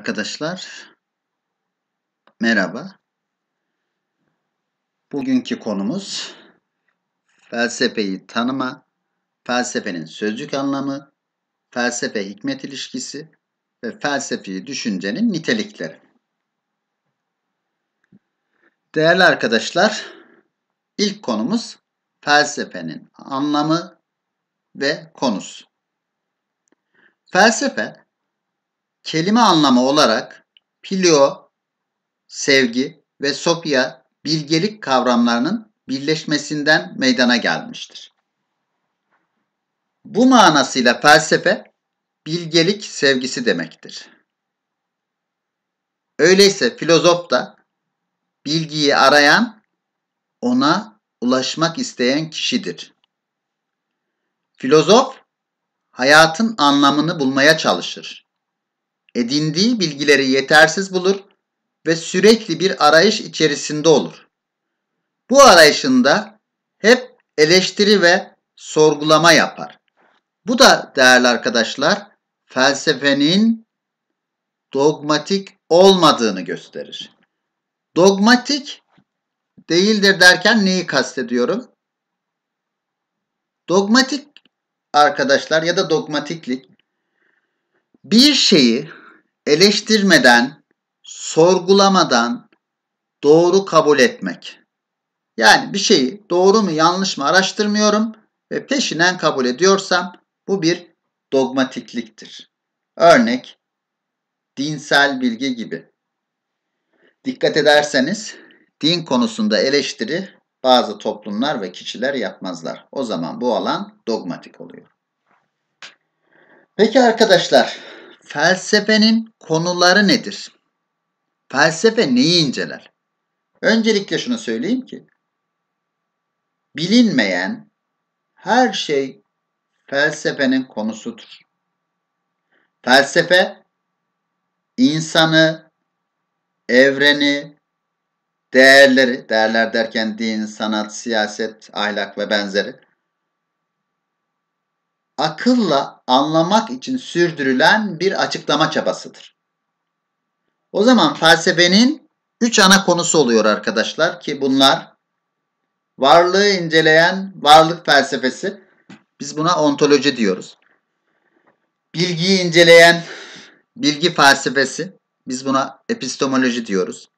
Arkadaşlar merhaba. Bugünkü konumuz felsefeyi tanıma, felsefenin sözlük anlamı, felsefe hikmet ilişkisi ve felsefi düşüncenin nitelikleri. Değerli arkadaşlar, ilk konumuz felsefenin anlamı ve konusu. Felsefe kelime anlamı olarak pilio sevgi ve sopia bilgelik kavramlarının birleşmesinden meydana gelmiştir. Bu manasıyla felsefe bilgelik sevgisi demektir. Öyleyse filozof da bilgiyi arayan, ona ulaşmak isteyen kişidir. Filozof hayatın anlamını bulmaya çalışır edindiği bilgileri yetersiz bulur ve sürekli bir arayış içerisinde olur. Bu arayışında hep eleştiri ve sorgulama yapar. Bu da değerli arkadaşlar felsefenin dogmatik olmadığını gösterir. Dogmatik değildir derken neyi kastediyorum? Dogmatik arkadaşlar ya da dogmatiklik bir şeyi eleştirmeden, sorgulamadan doğru kabul etmek. Yani bir şeyi doğru mu yanlış mı araştırmıyorum ve peşinen kabul ediyorsam bu bir dogmatikliktir. Örnek dinsel bilgi gibi. Dikkat ederseniz din konusunda eleştiri bazı toplumlar ve kişiler yapmazlar. O zaman bu alan dogmatik oluyor. Peki arkadaşlar, Felsefenin konuları nedir? Felsefe neyi inceler? Öncelikle şunu söyleyeyim ki bilinmeyen her şey felsefenin konusudur. Felsefe insanı, evreni, değerleri, değerler derken din, sanat, siyaset, ahlak ve benzeri akılla anlamak için sürdürülen bir açıklama çabasıdır. O zaman felsefenin üç ana konusu oluyor arkadaşlar ki bunlar varlığı inceleyen varlık felsefesi. Biz buna ontoloji diyoruz. Bilgiyi inceleyen bilgi felsefesi. Biz buna epistemoloji diyoruz.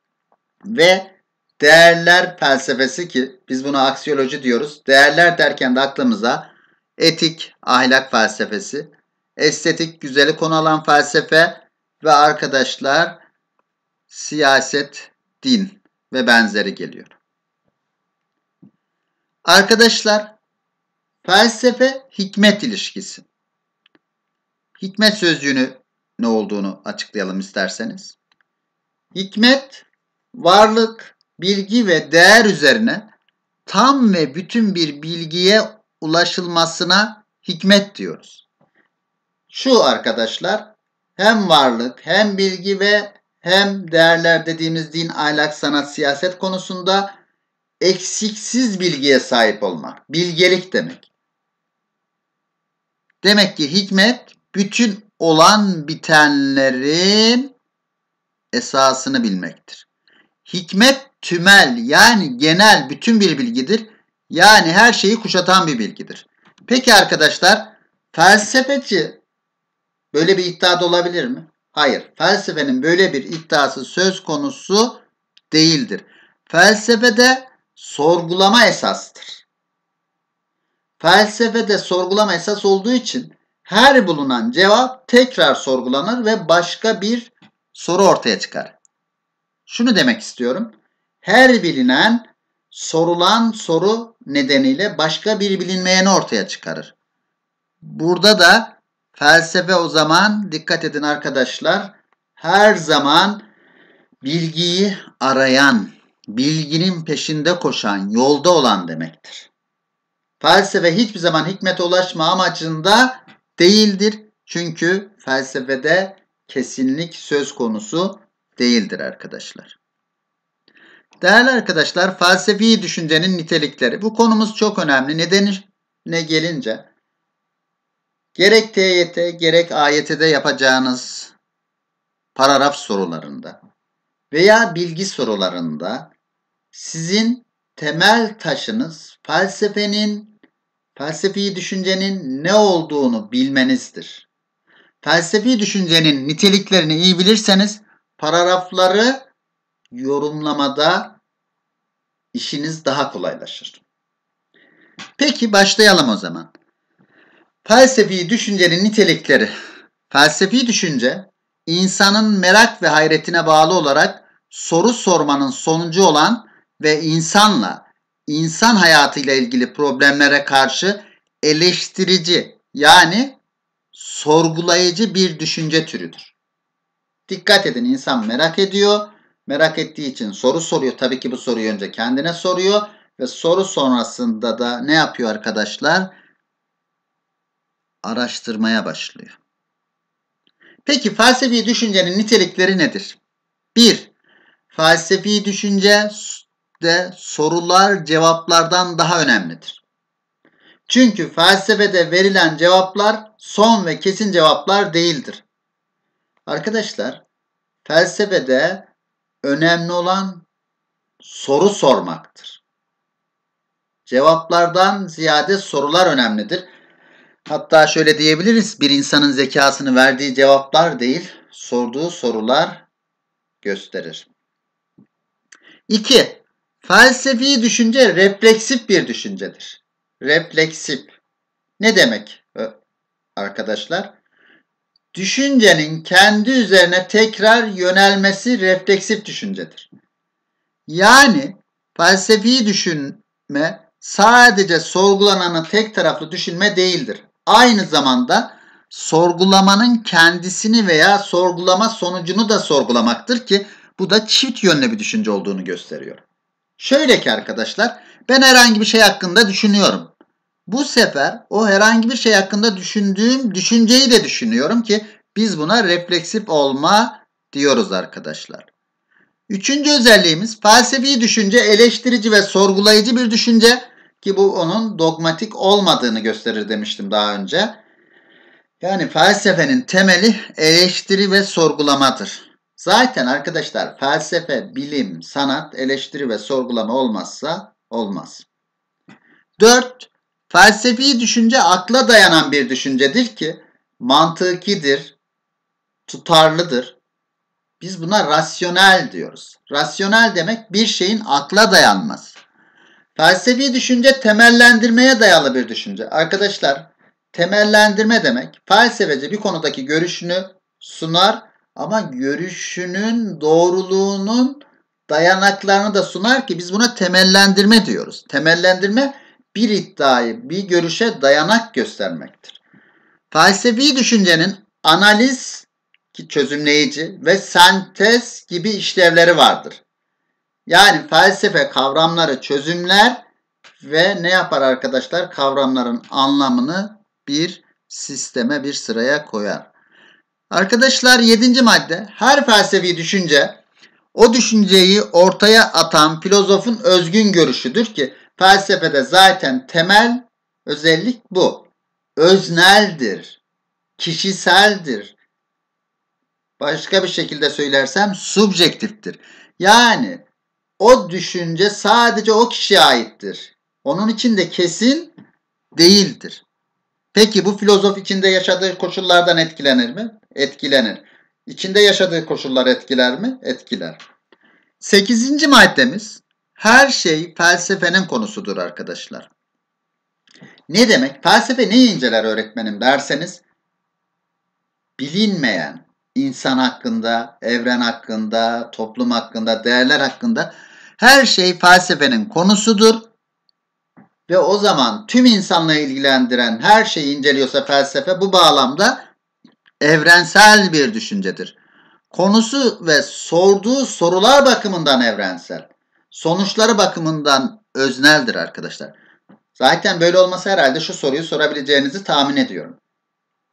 Ve değerler felsefesi ki biz buna aksiyoloji diyoruz. Değerler derken de aklımıza etik, ahlak felsefesi, estetik, güzeli konu alan felsefe ve arkadaşlar siyaset, din ve benzeri geliyor. Arkadaşlar, felsefe hikmet ilişkisi. Hikmet sözcüğünü ne olduğunu açıklayalım isterseniz. Hikmet, varlık, bilgi ve değer üzerine tam ve bütün bir bilgiye ulaşılmasına hikmet diyoruz. Şu arkadaşlar hem varlık hem bilgi ve hem değerler dediğimiz din, ahlak, sanat, siyaset konusunda eksiksiz bilgiye sahip olmak. Bilgelik demek. Demek ki hikmet bütün olan bitenlerin esasını bilmektir. Hikmet tümel yani genel bütün bir bilgidir. Yani her şeyi kuşatan bir bilgidir. Peki arkadaşlar felsefeci böyle bir iddiada olabilir mi? Hayır. Felsefenin böyle bir iddiası söz konusu değildir. Felsefede sorgulama esastır. Felsefede sorgulama esas olduğu için her bulunan cevap tekrar sorgulanır ve başka bir soru ortaya çıkar. Şunu demek istiyorum. Her bilinen sorulan soru nedeniyle başka bir bilinmeyeni ortaya çıkarır. Burada da felsefe o zaman dikkat edin arkadaşlar her zaman bilgiyi arayan, bilginin peşinde koşan, yolda olan demektir. Felsefe hiçbir zaman hikmete ulaşma amacında değildir. Çünkü felsefede kesinlik söz konusu değildir arkadaşlar. Değerli arkadaşlar, felsefi düşüncenin nitelikleri. Bu konumuz çok önemli. Nedeni ne gelince gerek TYT gerek AYT'de yapacağınız paragraf sorularında veya bilgi sorularında sizin temel taşınız felsefenin felsefi düşüncenin ne olduğunu bilmenizdir. Felsefi düşüncenin niteliklerini iyi bilirseniz paragrafları yorumlamada işiniz daha kolaylaşır. Peki başlayalım o zaman. Felsefi düşüncenin nitelikleri. Felsefi düşünce insanın merak ve hayretine bağlı olarak soru sormanın sonucu olan ve insanla, insan hayatıyla ilgili problemlere karşı eleştirici yani sorgulayıcı bir düşünce türüdür. Dikkat edin insan merak ediyor, Merak ettiği için soru soruyor. Tabii ki bu soruyu önce kendine soruyor ve soru sonrasında da ne yapıyor arkadaşlar? Araştırmaya başlıyor. Peki felsefi düşüncenin nitelikleri nedir? 1. Felsefi düşünce de sorular cevaplardan daha önemlidir. Çünkü felsefede verilen cevaplar son ve kesin cevaplar değildir. Arkadaşlar felsefede önemli olan soru sormaktır. Cevaplardan ziyade sorular önemlidir. Hatta şöyle diyebiliriz. Bir insanın zekasını verdiği cevaplar değil, sorduğu sorular gösterir. 2. Felsefi düşünce refleksif bir düşüncedir. Refleksif. Ne demek e, arkadaşlar? düşüncenin kendi üzerine tekrar yönelmesi refleksif düşüncedir. Yani felsefi düşünme sadece sorgulananı tek taraflı düşünme değildir. Aynı zamanda sorgulamanın kendisini veya sorgulama sonucunu da sorgulamaktır ki bu da çift yönlü bir düşünce olduğunu gösteriyor. Şöyle ki arkadaşlar ben herhangi bir şey hakkında düşünüyorum. Bu sefer o herhangi bir şey hakkında düşündüğüm düşünceyi de düşünüyorum ki biz buna refleksif olma diyoruz arkadaşlar. Üçüncü özelliğimiz felsefi düşünce eleştirici ve sorgulayıcı bir düşünce ki bu onun dogmatik olmadığını gösterir demiştim daha önce. Yani felsefenin temeli eleştiri ve sorgulamadır. Zaten arkadaşlar felsefe, bilim, sanat, eleştiri ve sorgulama olmazsa olmaz. Dört, Felsefi düşünce akla dayanan bir düşüncedir ki mantıkidir, tutarlıdır. Biz buna rasyonel diyoruz. Rasyonel demek bir şeyin akla dayanması. Felsefi düşünce temellendirmeye dayalı bir düşünce. Arkadaşlar temellendirme demek felsefeci bir konudaki görüşünü sunar ama görüşünün doğruluğunun dayanaklarını da sunar ki biz buna temellendirme diyoruz. Temellendirme bir iddiayı, bir görüşe dayanak göstermektir. Felsefi düşüncenin analiz ki çözümleyici ve sentez gibi işlevleri vardır. Yani felsefe kavramları çözümler ve ne yapar arkadaşlar? Kavramların anlamını bir sisteme, bir sıraya koyar. Arkadaşlar 7. madde her felsefi düşünce o düşünceyi ortaya atan filozofun özgün görüşüdür ki Felsefede zaten temel özellik bu. Özneldir, kişiseldir. Başka bir şekilde söylersem subjektiftir. Yani o düşünce sadece o kişiye aittir. Onun için de kesin değildir. Peki bu filozof içinde yaşadığı koşullardan etkilenir mi? Etkilenir. İçinde yaşadığı koşullar etkiler mi? Etkiler. Sekizinci maddemiz her şey felsefenin konusudur arkadaşlar. Ne demek? Felsefe neyi inceler öğretmenim derseniz bilinmeyen insan hakkında, evren hakkında, toplum hakkında, değerler hakkında her şey felsefenin konusudur. Ve o zaman tüm insanla ilgilendiren her şeyi inceliyorsa felsefe bu bağlamda evrensel bir düşüncedir. Konusu ve sorduğu sorular bakımından evrensel sonuçları bakımından özneldir arkadaşlar. Zaten böyle olması herhalde şu soruyu sorabileceğinizi tahmin ediyorum.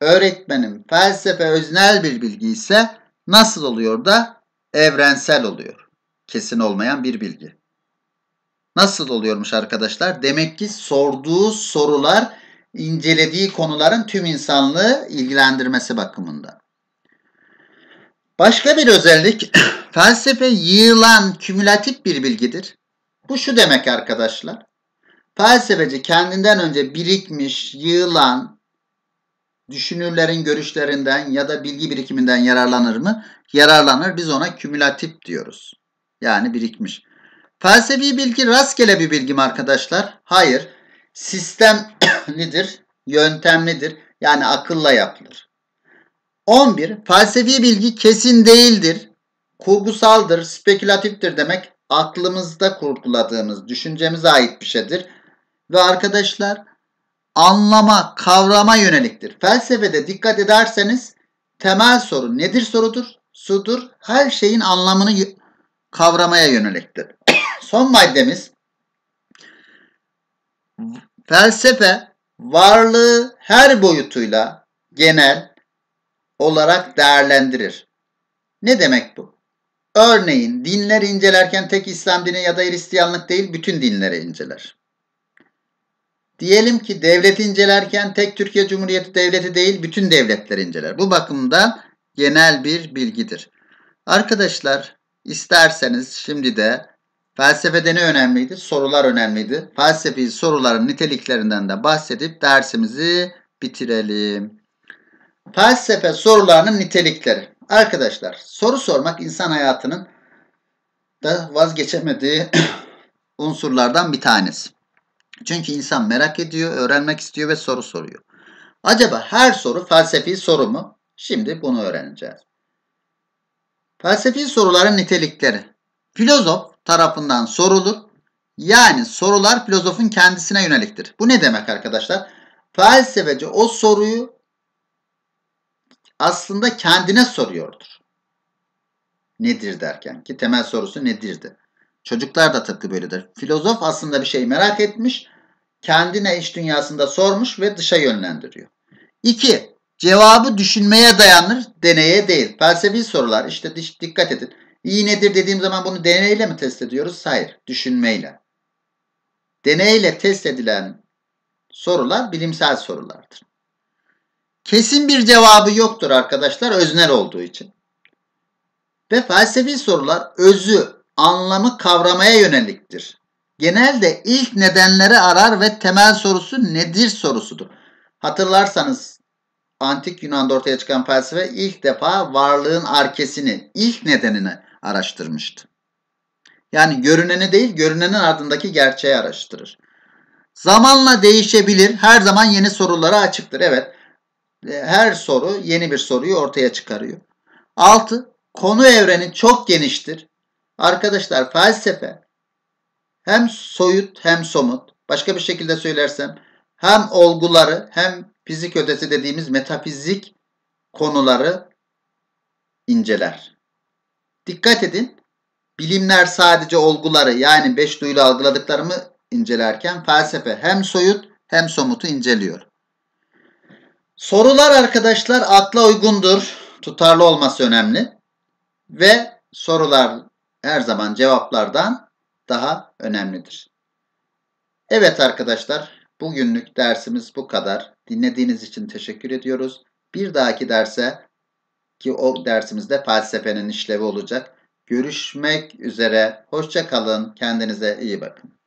Öğretmenim felsefe öznel bir bilgi ise nasıl oluyor da evrensel oluyor? Kesin olmayan bir bilgi. Nasıl oluyormuş arkadaşlar? Demek ki sorduğu sorular incelediği konuların tüm insanlığı ilgilendirmesi bakımından. Başka bir özellik felsefe yığılan kümülatif bir bilgidir. Bu şu demek arkadaşlar. Felsefeci kendinden önce birikmiş, yığılan düşünürlerin görüşlerinden ya da bilgi birikiminden yararlanır mı? Yararlanır. Biz ona kümülatif diyoruz. Yani birikmiş. Felsefi bilgi rastgele bir bilgi mi arkadaşlar? Hayır. Sistemlidir, yöntemlidir. Yani akılla yapılır. 11. Felsefi bilgi kesin değildir. Kurgusaldır, spekülatiftir demek aklımızda kurguladığımız, düşüncemize ait bir şeydir. Ve arkadaşlar anlama, kavrama yöneliktir. Felsefede dikkat ederseniz temel soru nedir sorudur? Sudur. Her şeyin anlamını kavramaya yöneliktir. Son maddemiz felsefe varlığı her boyutuyla genel, olarak değerlendirir. Ne demek bu? Örneğin dinler incelerken tek İslam dini ya da Hristiyanlık değil bütün dinlere inceler. Diyelim ki devlet incelerken tek Türkiye Cumhuriyeti devleti değil bütün devletler inceler. Bu bakımda genel bir bilgidir. Arkadaşlar isterseniz şimdi de felsefede ne önemliydi? Sorular önemliydi. Felsefi soruların niteliklerinden de bahsedip dersimizi bitirelim. Felsefe sorularının nitelikleri. Arkadaşlar soru sormak insan hayatının da vazgeçemediği unsurlardan bir tanesi. Çünkü insan merak ediyor, öğrenmek istiyor ve soru soruyor. Acaba her soru felsefi soru mu? Şimdi bunu öğreneceğiz. Felsefi soruların nitelikleri. Filozof tarafından sorulur. Yani sorular filozofun kendisine yöneliktir. Bu ne demek arkadaşlar? Felsefeci o soruyu aslında kendine soruyordur. Nedir derken ki temel sorusu nedirdi? Çocuklar da tıpkı böyledir. Filozof aslında bir şey merak etmiş, kendine iç dünyasında sormuş ve dışa yönlendiriyor. İki, Cevabı düşünmeye dayanır, deneye değil. Felsefi sorular işte dikkat edin. İyi nedir dediğim zaman bunu deneyle mi test ediyoruz? Hayır, düşünmeyle. Deneyle test edilen sorular bilimsel sorulardır. Kesin bir cevabı yoktur arkadaşlar öznel olduğu için. Ve felsefi sorular özü, anlamı kavramaya yöneliktir. Genelde ilk nedenleri arar ve temel sorusu nedir sorusudur. Hatırlarsanız antik Yunan'da ortaya çıkan felsefe ilk defa varlığın arkesini, ilk nedenini araştırmıştı. Yani görüneni değil, görünenin ardındaki gerçeği araştırır. Zamanla değişebilir, her zaman yeni sorulara açıktır. Evet, e, her soru yeni bir soruyu ortaya çıkarıyor. 6. Konu evreni çok geniştir. Arkadaşlar felsefe hem soyut hem somut. Başka bir şekilde söylersem hem olguları hem fizik ötesi dediğimiz metafizik konuları inceler. Dikkat edin. Bilimler sadece olguları yani beş duyulu algıladıklarımı incelerken felsefe hem soyut hem somutu inceliyor. Sorular arkadaşlar atla uygundur. Tutarlı olması önemli. Ve sorular her zaman cevaplardan daha önemlidir. Evet arkadaşlar, bugünlük dersimiz bu kadar. Dinlediğiniz için teşekkür ediyoruz. Bir dahaki derse ki o dersimizde felsefenin işlevi olacak. Görüşmek üzere. Hoşça kalın. Kendinize iyi bakın.